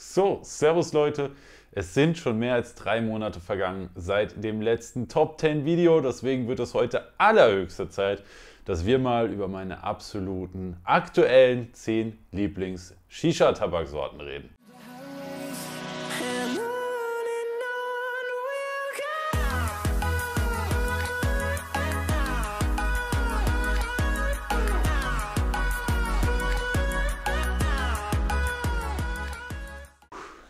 So, Servus Leute. Es sind schon mehr als drei Monate vergangen seit dem letzten Top 10 Video. Deswegen wird es heute allerhöchste Zeit, dass wir mal über meine absoluten aktuellen 10 Lieblings-Shisha-Tabaksorten reden.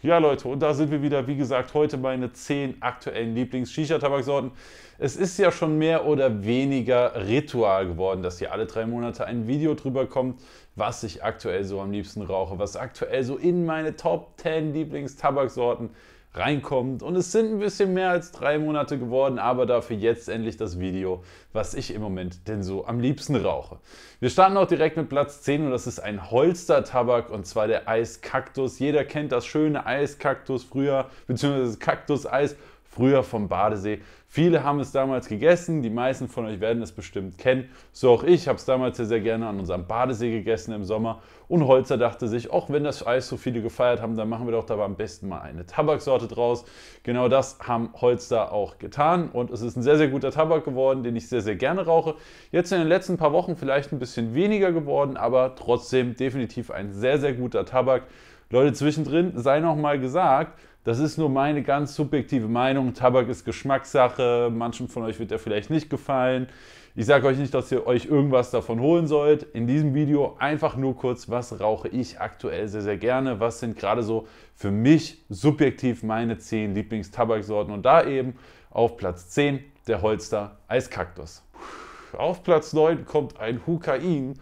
Ja, Leute, und da sind wir wieder. Wie gesagt, heute meine 10 aktuellen Lieblings-Shisha-Tabaksorten. Es ist ja schon mehr oder weniger Ritual geworden, dass hier alle drei Monate ein Video drüber kommt, was ich aktuell so am liebsten rauche, was aktuell so in meine Top 10 Lieblings-Tabaksorten reinkommt. Und es sind ein bisschen mehr als drei Monate geworden, aber dafür jetzt endlich das Video, was ich im Moment denn so am liebsten rauche. Wir starten auch direkt mit Platz 10 und das ist ein Holster-Tabak und zwar der Eiskaktus. Jeder kennt das schöne Eiskaktus früher, beziehungsweise Kaktuseis früher vom Badesee. Viele haben es damals gegessen, die meisten von euch werden es bestimmt kennen. So auch ich habe es damals sehr, sehr gerne an unserem Badesee gegessen im Sommer. Und Holzer dachte sich, auch wenn das Eis so viele gefeiert haben, dann machen wir doch dabei am besten mal eine Tabaksorte draus. Genau das haben Holzer auch getan und es ist ein sehr, sehr guter Tabak geworden, den ich sehr, sehr gerne rauche. Jetzt in den letzten paar Wochen vielleicht ein bisschen weniger geworden, aber trotzdem definitiv ein sehr, sehr guter Tabak. Leute, zwischendrin sei noch mal gesagt, das ist nur meine ganz subjektive Meinung. Tabak ist Geschmackssache. Manchen von euch wird er vielleicht nicht gefallen. Ich sage euch nicht, dass ihr euch irgendwas davon holen sollt. In diesem Video einfach nur kurz, was rauche ich aktuell sehr, sehr gerne. Was sind gerade so für mich subjektiv meine 10 Lieblingstabaksorten. Und da eben auf Platz 10 der Holster Eiskaktus. Auf Platz 9 kommt ein Hukain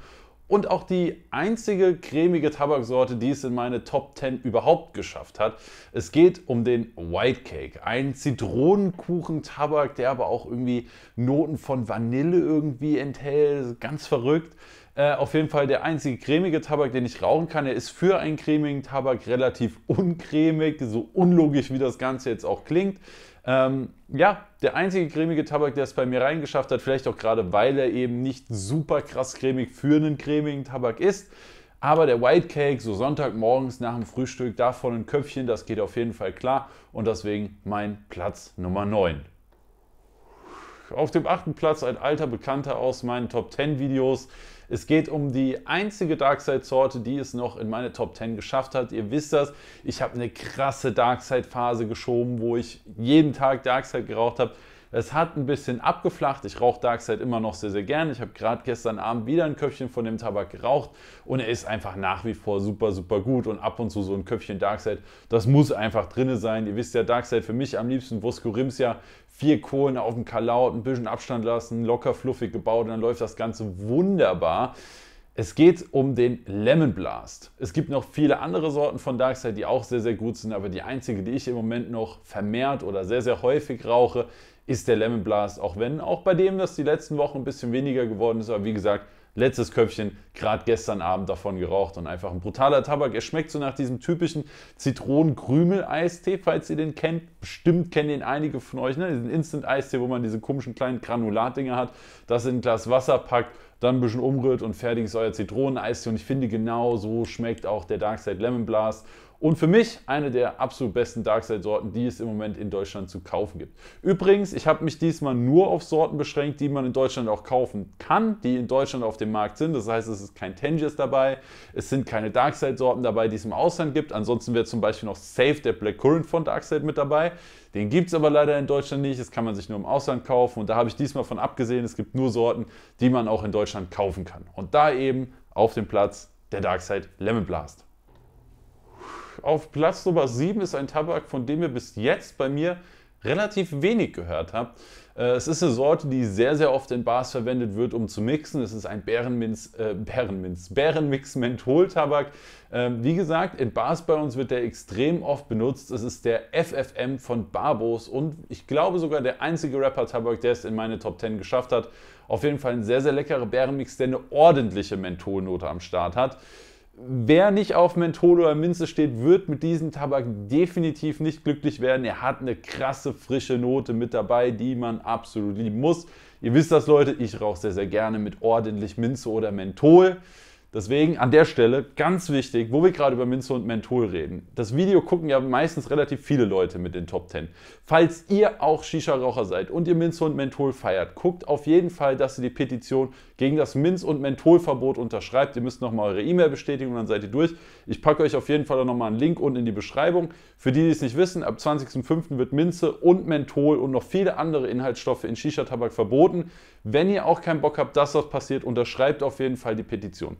und auch die einzige cremige Tabaksorte, die es in meine Top 10 überhaupt geschafft hat. Es geht um den White Cake, ein Zitronenkuchen-Tabak, der aber auch irgendwie Noten von Vanille irgendwie enthält, ganz verrückt. Äh, auf jeden Fall der einzige cremige Tabak, den ich rauchen kann. Er ist für einen cremigen Tabak relativ uncremig, so unlogisch wie das Ganze jetzt auch klingt. Ähm, ja, der einzige cremige Tabak, der es bei mir reingeschafft hat, vielleicht auch gerade, weil er eben nicht super krass cremig für einen cremigen Tabak ist. Aber der White Cake, so Sonntagmorgens nach dem Frühstück, davon ein Köpfchen, das geht auf jeden Fall klar. Und deswegen mein Platz Nummer 9. Auf dem achten Platz ein alter Bekannter aus meinen Top 10 Videos, es geht um die einzige Darkseid-Sorte, die es noch in meine Top 10 geschafft hat. Ihr wisst das, ich habe eine krasse Darkseid-Phase geschoben, wo ich jeden Tag Darkseid geraucht habe. Es hat ein bisschen abgeflacht. Ich rauche Darkside immer noch sehr, sehr gern. Ich habe gerade gestern Abend wieder ein Köpfchen von dem Tabak geraucht und er ist einfach nach wie vor super, super gut. Und ab und zu so ein Köpfchen Darkside, das muss einfach drin sein. Ihr wisst ja, Darkside für mich am liebsten Vosko Rimsja. Vier Kohlen auf dem Kalaut, ein bisschen Abstand lassen, locker fluffig gebaut und dann läuft das Ganze wunderbar. Es geht um den Lemon Blast. Es gibt noch viele andere Sorten von Darkside, die auch sehr, sehr gut sind, aber die einzige, die ich im Moment noch vermehrt oder sehr, sehr häufig rauche, ist der Lemon Blast, auch wenn auch bei dem das die letzten Wochen ein bisschen weniger geworden ist, aber wie gesagt, letztes Köpfchen gerade gestern Abend davon geraucht und einfach ein brutaler Tabak. Er schmeckt so nach diesem typischen Zitronen-Krümel-Eistee, falls ihr den kennt. Bestimmt kennen den einige von euch, ne? diesen Instant-Eistee, wo man diese komischen kleinen Granulat-Dinger hat, das in ein Glas Wasser packt, dann ein bisschen umrührt und fertig ist euer Zitronen-Eistee. Und ich finde, genau so schmeckt auch der Dark Side Lemon Blast. Und für mich eine der absolut besten Darkside-Sorten, die es im Moment in Deutschland zu kaufen gibt. Übrigens, ich habe mich diesmal nur auf Sorten beschränkt, die man in Deutschland auch kaufen kann, die in Deutschland auf dem Markt sind. Das heißt, es ist kein Tangiers dabei, es sind keine Darkside-Sorten dabei, die es im Ausland gibt. Ansonsten wäre zum Beispiel noch Safe der Black Current von Darkside mit dabei. Den gibt es aber leider in Deutschland nicht, das kann man sich nur im Ausland kaufen. Und da habe ich diesmal von abgesehen, es gibt nur Sorten, die man auch in Deutschland kaufen kann. Und da eben auf dem Platz der Darkside Lemon Blast auf Platz Nummer 7 ist ein Tabak, von dem ihr bis jetzt bei mir relativ wenig gehört habt. Äh, es ist eine Sorte, die sehr, sehr oft in Bars verwendet wird, um zu mixen. Es ist ein Bärenminz, äh, Bärenminz, Bärenmix Mentholtabak. Ähm, wie gesagt, in Bars bei uns wird der extrem oft benutzt. Es ist der FFM von Barbos und ich glaube sogar der einzige Rapper-Tabak, der es in meine Top 10 geschafft hat. Auf jeden Fall ein sehr, sehr leckerer Bärenmix, der eine ordentliche Mentholnote am Start hat. Wer nicht auf Menthol oder Minze steht, wird mit diesem Tabak definitiv nicht glücklich werden. Er hat eine krasse frische Note mit dabei, die man absolut lieben muss. Ihr wisst das, Leute, ich rauche sehr, sehr gerne mit ordentlich Minze oder Menthol. Deswegen an der Stelle ganz wichtig, wo wir gerade über Minze und Menthol reden. Das Video gucken ja meistens relativ viele Leute mit den Top 10. Falls ihr auch Shisha-Raucher seid und ihr Minze und Menthol feiert, guckt auf jeden Fall, dass ihr die Petition gegen das Minz- und Mentholverbot unterschreibt. Ihr müsst nochmal eure E-Mail bestätigen und dann seid ihr durch. Ich packe euch auf jeden Fall nochmal einen Link unten in die Beschreibung. Für die, die es nicht wissen, ab 20.05. wird Minze und Menthol und noch viele andere Inhaltsstoffe in Shisha-Tabak verboten. Wenn ihr auch keinen Bock habt, dass das passiert, unterschreibt auf jeden Fall die Petition.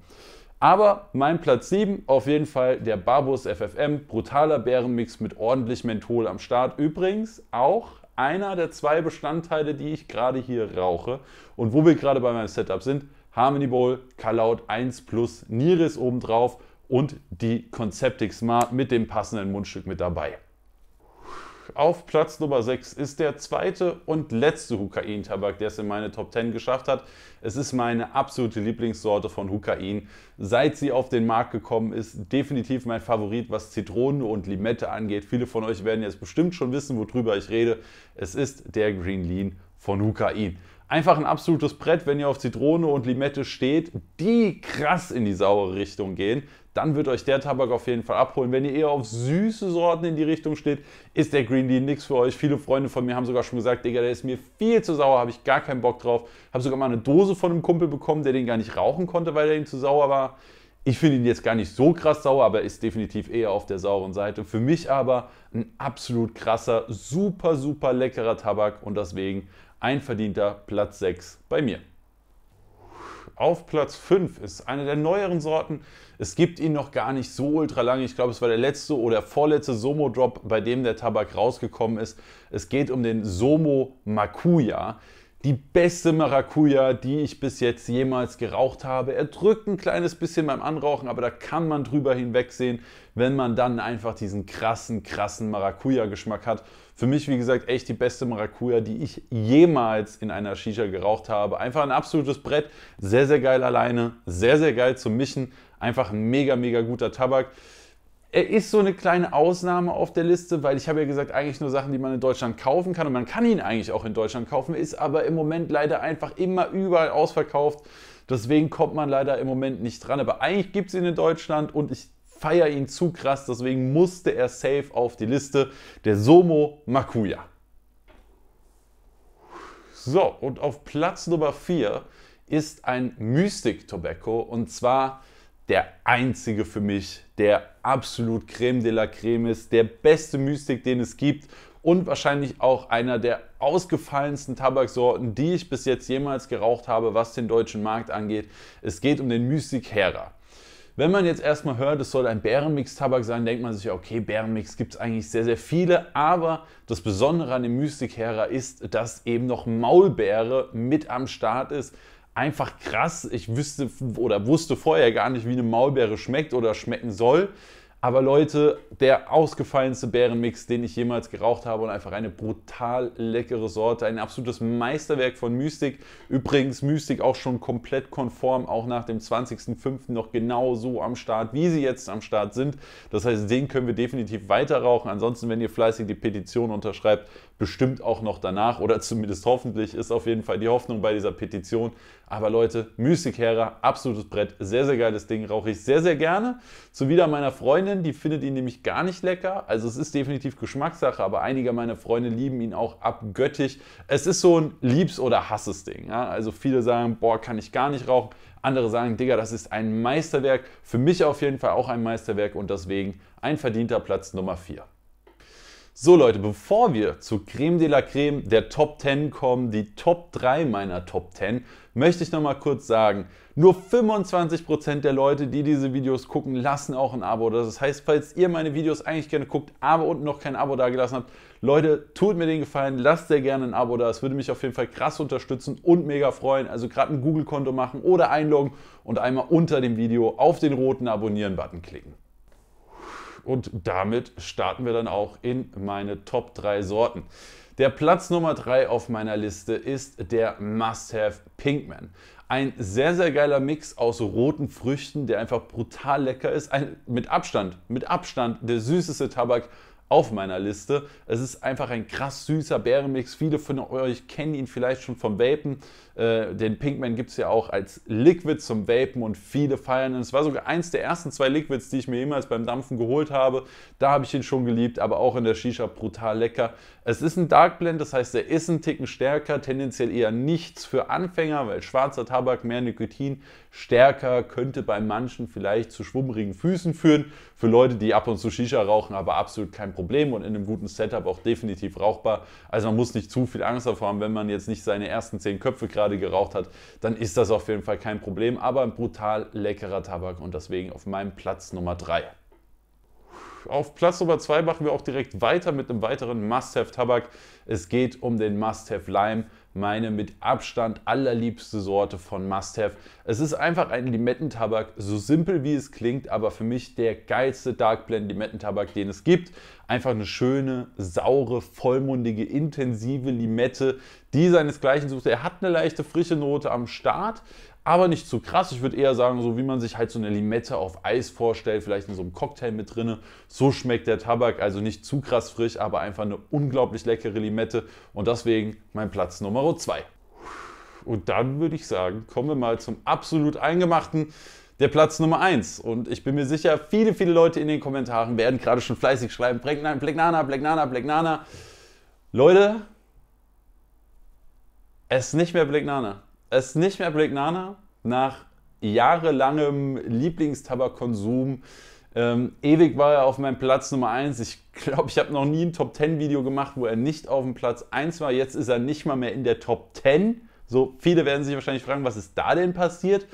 Aber mein Platz 7 auf jeden Fall der Barbus FFM, brutaler Bärenmix mit ordentlich Menthol am Start. Übrigens auch einer der zwei Bestandteile, die ich gerade hier rauche. Und wo wir gerade bei meinem Setup sind, Harmony Bowl, Kalaut 1 Plus, Niris obendrauf und die Conceptic Smart mit dem passenden Mundstück mit dabei. Auf Platz Nummer 6 ist der zweite und letzte Hukain-Tabak, der es in meine Top 10 geschafft hat. Es ist meine absolute Lieblingssorte von Hukain. Seit sie auf den Markt gekommen ist, definitiv mein Favorit, was Zitrone und Limette angeht. Viele von euch werden jetzt bestimmt schon wissen, worüber ich rede. Es ist der Green Lean von Hukain. Einfach ein absolutes Brett, wenn ihr auf Zitrone und Limette steht, die krass in die saure Richtung gehen dann wird euch der Tabak auf jeden Fall abholen. Wenn ihr eher auf süße Sorten in die Richtung steht, ist der Green Tea nichts für euch. Viele Freunde von mir haben sogar schon gesagt, Digga, der ist mir viel zu sauer, habe ich gar keinen Bock drauf. Habe sogar mal eine Dose von einem Kumpel bekommen, der den gar nicht rauchen konnte, weil er ihm zu sauer war. Ich finde ihn jetzt gar nicht so krass sauer, aber ist definitiv eher auf der sauren Seite. Für mich aber ein absolut krasser, super, super leckerer Tabak und deswegen ein verdienter Platz 6 bei mir. Auf Platz 5 ist eine der neueren Sorten. Es gibt ihn noch gar nicht so ultra lange. Ich glaube, es war der letzte oder vorletzte Somo-Drop, bei dem der Tabak rausgekommen ist. Es geht um den Somo Makuya die beste Maracuja, die ich bis jetzt jemals geraucht habe. Er drückt ein kleines bisschen beim Anrauchen, aber da kann man drüber hinwegsehen, wenn man dann einfach diesen krassen, krassen Maracuja-Geschmack hat. Für mich, wie gesagt, echt die beste Maracuja, die ich jemals in einer Shisha geraucht habe. Einfach ein absolutes Brett, sehr, sehr geil alleine, sehr, sehr geil zum Mischen. Einfach ein mega, mega guter Tabak. Er ist so eine kleine Ausnahme auf der Liste, weil ich habe ja gesagt, eigentlich nur Sachen, die man in Deutschland kaufen kann. Und man kann ihn eigentlich auch in Deutschland kaufen, ist aber im Moment leider einfach immer überall ausverkauft. Deswegen kommt man leider im Moment nicht dran. Aber eigentlich gibt es ihn in Deutschland und ich feiere ihn zu krass. Deswegen musste er safe auf die Liste. Der Somo Makuya. So, und auf Platz Nummer 4 ist ein Mystic Tobacco und zwar der einzige für mich, der absolut Creme de la Creme ist, der beste Mystik, den es gibt und wahrscheinlich auch einer der ausgefallensten Tabaksorten, die ich bis jetzt jemals geraucht habe, was den deutschen Markt angeht. Es geht um den Mystik Hera. Wenn man jetzt erstmal hört, es soll ein Bärenmix-Tabak sein, denkt man sich okay, Bärenmix gibt es eigentlich sehr, sehr viele, aber das Besondere an dem Mystic Hera ist, dass eben noch Maulbeere mit am Start ist einfach krass. Ich wüsste oder wusste vorher gar nicht, wie eine Maulbeere schmeckt oder schmecken soll. Aber Leute, der ausgefallenste Bärenmix, den ich jemals geraucht habe und einfach eine brutal leckere Sorte, ein absolutes Meisterwerk von Mystic. Übrigens Mystic auch schon komplett konform, auch nach dem 20.05. noch genau so am Start, wie sie jetzt am Start sind. Das heißt, den können wir definitiv weiter rauchen. Ansonsten, wenn ihr fleißig die Petition unterschreibt, bestimmt auch noch danach oder zumindest hoffentlich ist auf jeden Fall die Hoffnung bei dieser Petition. Aber Leute, Mystic Hera, absolutes Brett, sehr, sehr geiles Ding, rauche ich sehr, sehr gerne. Zu wieder meiner Freundin Freundin, die findet ihn nämlich gar nicht lecker. Also es ist definitiv Geschmackssache, aber einige meiner Freunde lieben ihn auch abgöttisch. Es ist so ein Liebs- oder Hasses-Ding. Ja? Also viele sagen, boah, kann ich gar nicht rauchen. Andere sagen, Digga, das ist ein Meisterwerk. Für mich auf jeden Fall auch ein Meisterwerk und deswegen ein verdienter Platz Nummer 4. So Leute, bevor wir zu Creme de la Creme der Top 10 kommen, die Top 3 meiner Top 10, möchte ich nochmal kurz sagen, nur 25% der Leute, die diese Videos gucken, lassen auch ein Abo. Das heißt, falls ihr meine Videos eigentlich gerne guckt, aber unten noch kein Abo da gelassen habt, Leute, tut mir den Gefallen, lasst sehr gerne ein Abo da. Es würde mich auf jeden Fall krass unterstützen und mega freuen. Also gerade ein Google-Konto machen oder einloggen und einmal unter dem Video auf den roten Abonnieren-Button klicken. Und damit starten wir dann auch in meine Top 3 Sorten. Der Platz Nummer 3 auf meiner Liste ist der Must-Have Pinkman. Ein sehr, sehr geiler Mix aus roten Früchten, der einfach brutal lecker ist. Ein, mit Abstand, mit Abstand der süßeste Tabak, auf meiner Liste. Es ist einfach ein krass süßer Bärenmix. Viele von euch kennen ihn vielleicht schon vom Vapen. Äh, den Pinkman gibt es ja auch als Liquid zum Vapen und viele feiern ihn. Es war sogar eins der ersten zwei Liquids, die ich mir jemals beim Dampfen geholt habe. Da habe ich ihn schon geliebt, aber auch in der Shisha brutal lecker. Es ist ein Dark Blend, das heißt, er ist ein Ticken stärker, tendenziell eher nichts für Anfänger, weil schwarzer Tabak, mehr Nikotin, stärker könnte bei manchen vielleicht zu schwummrigen Füßen führen. Für Leute, die ab und zu Shisha rauchen, aber absolut kein Problem und in einem guten Setup auch definitiv rauchbar. Also man muss nicht zu viel Angst davor haben, wenn man jetzt nicht seine ersten zehn Köpfe gerade geraucht hat, dann ist das auf jeden Fall kein Problem, aber ein brutal leckerer Tabak und deswegen auf meinem Platz Nummer 3 auf Platz Nummer 2 machen wir auch direkt weiter mit einem weiteren Must-Have-Tabak. Es geht um den Must-Have Lime meine mit Abstand allerliebste Sorte von Must-Have. Es ist einfach ein Limettentabak, so simpel wie es klingt, aber für mich der geilste Dark Blend Limettentabak, den es gibt. Einfach eine schöne, saure, vollmundige, intensive Limette, die seinesgleichen sucht. Er hat eine leichte frische Note am Start, aber nicht zu krass. Ich würde eher sagen, so wie man sich halt so eine Limette auf Eis vorstellt, vielleicht in so einem Cocktail mit drinne. So schmeckt der Tabak, also nicht zu krass frisch, aber einfach eine unglaublich leckere Limette und deswegen mein Platz Nummer 2. Und dann würde ich sagen, kommen wir mal zum absolut eingemachten der Platz Nummer 1. Und ich bin mir sicher, viele, viele Leute in den Kommentaren werden gerade schon fleißig schreiben, Blacknana, Blacknana, Blacknana. Leute, es ist nicht mehr Blacknana es nicht mehr Blake Nana nach jahrelangem Lieblingstabakkonsum. Ähm, ewig war er auf meinem Platz Nummer 1. Ich glaube, ich habe noch nie ein Top 10 Video gemacht, wo er nicht auf dem Platz 1 war. Jetzt ist er nicht mal mehr in der Top 10. So viele werden sich wahrscheinlich fragen, was ist da denn passiert?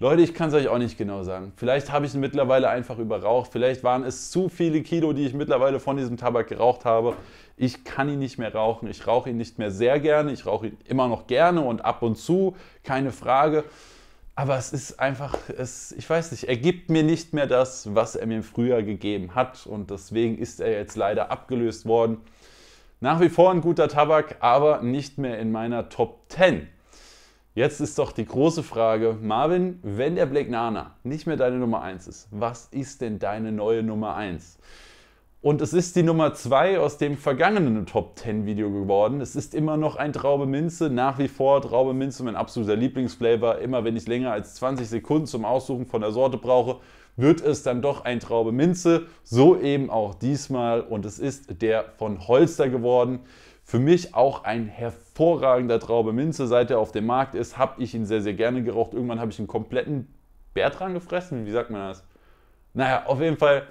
Leute, ich kann es euch auch nicht genau sagen. Vielleicht habe ich ihn mittlerweile einfach überraucht. Vielleicht waren es zu viele Kilo, die ich mittlerweile von diesem Tabak geraucht habe. Ich kann ihn nicht mehr rauchen. Ich rauche ihn nicht mehr sehr gerne. Ich rauche ihn immer noch gerne und ab und zu, keine Frage. Aber es ist einfach, es, ich weiß nicht, er gibt mir nicht mehr das, was er mir früher gegeben hat. Und deswegen ist er jetzt leider abgelöst worden. Nach wie vor ein guter Tabak, aber nicht mehr in meiner Top 10. Jetzt ist doch die große Frage, Marvin, wenn der Black Nana nicht mehr deine Nummer 1 ist, was ist denn deine neue Nummer 1? Und es ist die Nummer 2 aus dem vergangenen Top 10 Video geworden. Es ist immer noch ein Traube Minze, nach wie vor Traube Minze, mein absoluter Lieblingsflavor. Immer wenn ich länger als 20 Sekunden zum Aussuchen von der Sorte brauche, wird es dann doch ein Traube Minze. So eben auch diesmal und es ist der von Holster geworden. Für mich auch ein hervorragender hervorragender Traube Minze. Seit er auf dem Markt ist, habe ich ihn sehr, sehr gerne geraucht. Irgendwann habe ich einen kompletten Bertrand gefressen. Wie sagt man das? Naja, auf jeden Fall,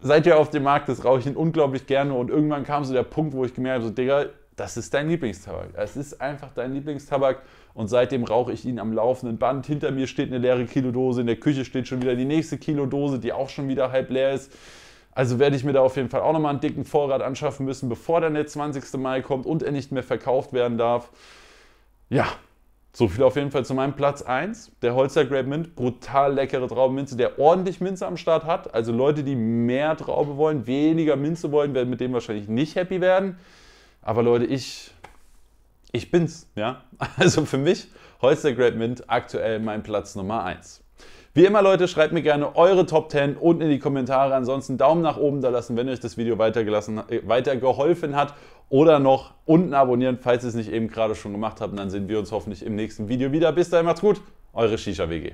seit er auf dem Markt ist, rauche ich ihn unglaublich gerne. Und irgendwann kam so der Punkt, wo ich gemerkt habe, so, Digga, das ist dein Lieblingstabak. Es ist einfach dein Lieblingstabak. Und seitdem rauche ich ihn am laufenden Band. Hinter mir steht eine leere Kilodose. In der Küche steht schon wieder die nächste Kilodose, die auch schon wieder halb leer ist. Also werde ich mir da auf jeden Fall auch nochmal einen dicken Vorrat anschaffen müssen, bevor dann der 20. Mai kommt und er nicht mehr verkauft werden darf. Ja, so viel auf jeden Fall zu meinem Platz 1, der Holzer Grape Mint. Brutal leckere Traubenminze, der ordentlich Minze am Start hat. Also Leute, die mehr Traube wollen, weniger Minze wollen, werden mit dem wahrscheinlich nicht happy werden. Aber Leute, ich, ich bin's. Ja? Also für mich Holzer Grape Mint aktuell mein Platz Nummer 1. Wie immer, Leute, schreibt mir gerne eure Top 10 unten in die Kommentare. Ansonsten Daumen nach oben da lassen, wenn euch das Video weitergelassen, äh, weitergeholfen hat. Oder noch unten abonnieren, falls ihr es nicht eben gerade schon gemacht habt. Und dann sehen wir uns hoffentlich im nächsten Video wieder. Bis dahin, macht's gut. Eure Shisha WG.